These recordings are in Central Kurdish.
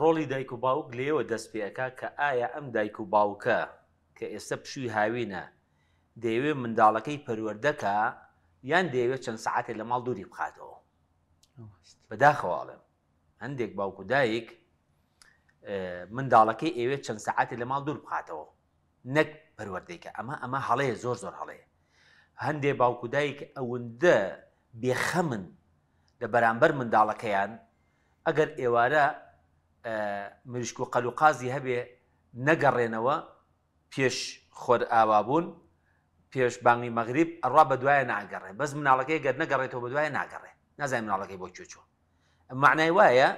ڕۆڵی دایک و باوک لێەوە دەست پێەکە کە ئایا ئەم دایک و باوکە کە ئێستا پشووی هاوینە دەیەوێ منداڵەکەی پەروەردەکە یان دەیەوێت چەند سعاتێک لە ماڵ دووری بخاتەوە بەداخواڵم هەندێک باوکو دایک منداڵەکەی ئێوێت چەند سعاتی لە ماڵ دوور بخاتەوە نەک پەروەردەیکە ئەمە ئەمە هەڵەیە زۆر زۆر هەڵەیە هەندێ باوکو دایک ئەوەندە بێخەمن لە بەرامبەر منداڵەکەیان ئەگەر ئێوارە مریشک و قەلوقازی هەبێ نەگەڕێنەوە پێش خۆر ئاوابوون پێش بانگی مەغریب ئەڕوا بە دوایە ناگەڕێ بەس مناڵەکەی گەر نەگەڕێتەوە بە دوایە ناگەڕێ نازای مناڵەکەی بۆ کوێچوە معنای وایە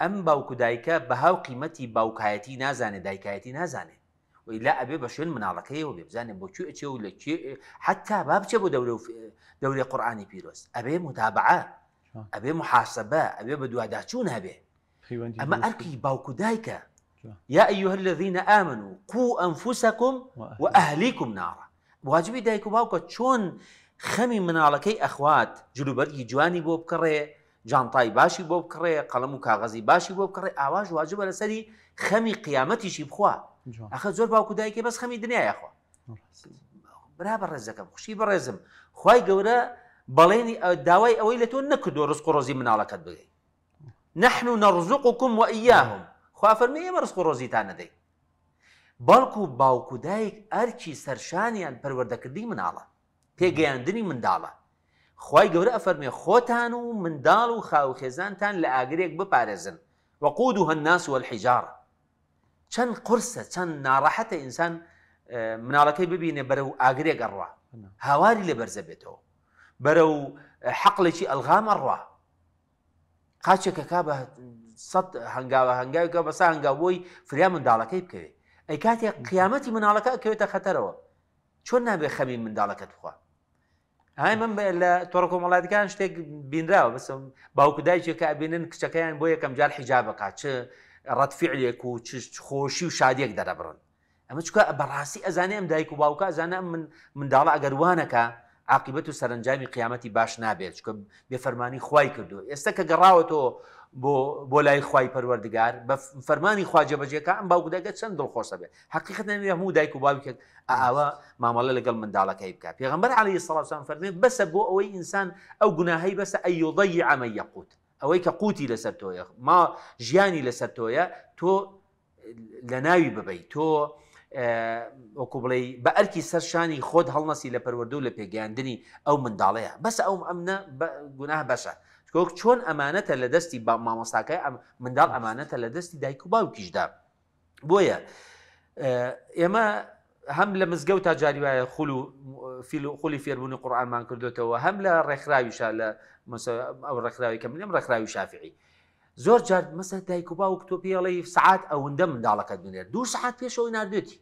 ئەم باوکو دایکە بە هاو قیمەتی باوکایەتی نازانێت دایکایەتی نازانێت وی لا ئەبێ بە شوێن مناڵەکەیەوە بێ بزانێ بۆ کوێچێ و لە حتا با بچێ بۆ دەورە دەوری قورآانی پیرۆست ئەبێ متابعە ئەبێ محاسبە ئەبێ بە دوواداچوون هەبێ اما انتي باوكو دايكا يا ايها الذين امنوا قو انفسكم واهليكم نارا واجبي دايكو باوكا شون خمي من على كي اخوات جلو برجي جواني بوب كري جانطاي باشي بوب كري قلم وكاغزي باشي بوب كري اواج واجب على سري خمي قيامتي شي بخوا اخر زور باوكو دايكا بس خمي دنيا يا اخوا برابر رزقك بخشي برزم خواي قورا بليني داوي اويلتو نكدو رزق روزي من على كد بغي نحن نرزقكم وإياهم خوا فەرمی ئێمە ڕزق و ڕۆزیتان نەدەی بەڵکو باوکو دایک ئەرکی سەرشانیان پەروەردەکردی مناڵە پێگەیاندنی منداڵە خی گەورە ئەفەرمێ خۆتان و منداڵ و خاوخێزانتان لە ئاگرێک بپارێزن وەقود و هەناس وەحیجارە چەند قرسە چەند ناڕەحەتە ئینسان اه، مناڵەکەی ببینێ بەرە و ئاگرێک ئەڕوا نعم. هاواری لە بەرزە بێتەوە بەرە و حەقلێکی ألغام ئەڕوا قاچێکە کا بە هەنگاوە هەنگاوێکە بەسا هەنگاوبۆی فریا منداڵەکەی بکەوێت ئەی کاتێک قیامەتی مناڵەکە ئەکەوێتە خەتەرەوە چۆن نابێ خەمی منداڵەکەت بخوا ئای من لە تۆڕ کۆمەڵاتەکان شتێک بینراوە بەسم باوکدایکێکە ئەبینن کچەکەیان بۆ یەکەم جار حیجاب بقا چ ڕەتفیعلێک و خۆشی و شادێک دەرەبڕن ئەمە چکە بەڕاستی ئەزانێ ئەم دایک و باوکە ئەزانە من منداڵە ئەگەروانەکە عاقبەت و سەرنجامی باش نابێت چکە بێفەرمانی خی کردو ئێستا کە گەڕاوەتەوە بۆ بۆ لای خی پەروەردگار بە فەرمانی خواجە بەجێکە ئەم باوگودەکە چەند دڵخۆشە بێت حقیقت نەوێ هەموو دایک و باوکێک ئاوا مامەڵە لەگەڵ منداڵەکەی بکە پێغمبەر علی سەڵسان فەرمێت بەسە بۆ ئەوەی ئینسان ئەو گوناهی بەسە ئەیۆڵی ئەمە یەقوت ئەوەی کە قوتی لەسەر تۆیە ما ژیانی لەسەر تۆیە تۆ لە ناوی ببەی تۆ وەکو بڵێ بە ئەرکی سەرشانی خۆت هەڵنەسی لە پەروەردو لە پێگەاندنی ئەو منداڵەیە بەس ئەو ئەمنە گوناه بەشە کۆک چۆن ئەمانەتە لە دەستی با مامۆستاکای منداڵ ئەمانەتە لە دەستی دایک و باوکیشدا بۆیە ئێمە هەم لە مزگەوت تا جاریواە خول و خولی فێربوونی قورآانمان کردوتەوە هەم لە ڕێکخراویشە لە ئەو ڕێکخراوی کە منم ڕێکخراوی شافعی زۆر جار مەسە دایک و باوک تۆ پێڵی سعات ئەوەندە منداڵەکەت بنێت دوو سعات پێشەوەی نردێتی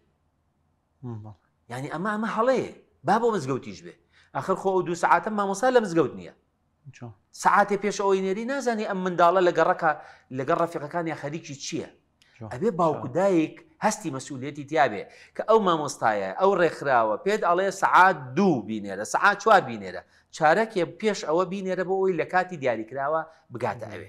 ینی ئەمە ئەمە هەڵەیە با بۆ مزگەوتیش بێ ئەخر خۆ دوو سعاتە مامۆسا لە مزگەوت نییە سعاتی پێشەوەی نێری نازانی ئەم منداڵە لەگەڕەکە لەگەڕ ڕفیقەکانی خەریکی چییە؟ ئەبێ باوکدایک هەستی مەسوولێتی دیابێ کە ئەو مامۆستایە ئەو ڕێکخراوە پێت ئەڵێ سعات دوو بینێرە سعات چوار بینێرە چارەکێ پێش ئەوە بینێرە بۆ ئەوی لە کاتی دیاریکراوە بگاتە ئەوێ.